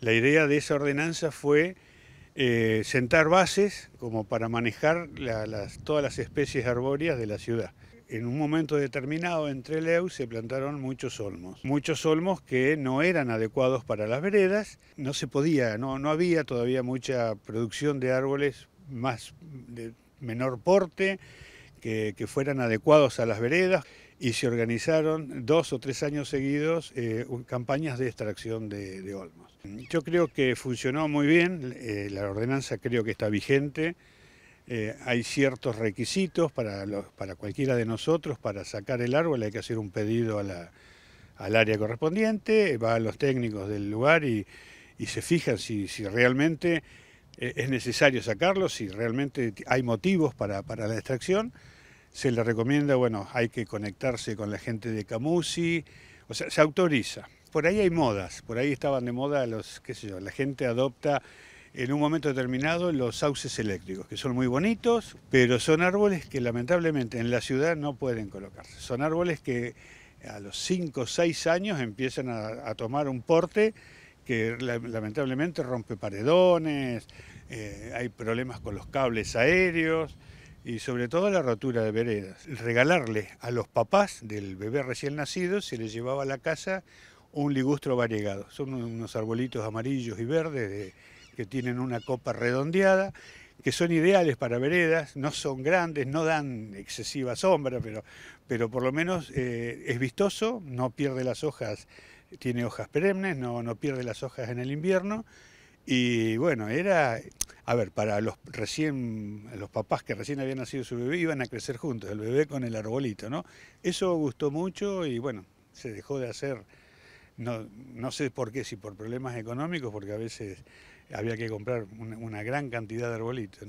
La idea de esa ordenanza fue eh, sentar bases como para manejar todas las especies arbóreas de la ciudad. En un momento determinado entre Leu se plantaron muchos olmos, muchos olmos que no eran adecuados para las veredas, no se podía, no, no había todavía mucha producción de árboles más de menor porte, que, fueran adecuados a las veredas y se organizaron dos o tres años seguidos eh, campañas de extracción de, olmos. Yo creo que funcionó muy bien, eh, la ordenanza creo que está vigente, eh, hay ciertos requisitos para, para cualquiera de nosotros, para sacar el árbol hay que hacer un pedido al área correspondiente, va a los técnicos del lugar y, y se fijan si, si realmente eh, es necesario sacarlos, si realmente hay motivos para, la extracción, se le recomienda, bueno, hay que conectarse con la gente de Camusi, o sea, se autoriza. Por ahí hay modas, por ahí estaban de moda los, qué sé yo, la gente adopta en un momento determinado los sauces eléctricos, que son muy bonitos, pero son árboles que lamentablemente en la ciudad no pueden colocarse. Son árboles que a los 5 o 6 años empiezan a tomar un porte que lamentablemente rompe paredones, eh, hay problemas con los cables aéreos y sobre todo la rotura de veredas. Regalarle a los papás del bebé recién nacido se les llevaba a la casa un ligustro variegado. Son unos arbolitos amarillos y verdes que tienen una copa redondeada, que son ideales para veredas, no son grandes, no dan excesiva sombra, pero, pero por lo menos eh, es vistoso, no pierde las hojas tiene hojas perennes, no, no pierde las hojas en el invierno. Y bueno, era, a ver, para los recién, los papás que recién habían nacido su bebé iban a crecer juntos, el bebé con el arbolito, ¿no? Eso gustó mucho y bueno, se dejó de hacer, no, no sé por qué, si por problemas económicos, porque a veces había que comprar una, una gran cantidad de arbolitos, ¿no?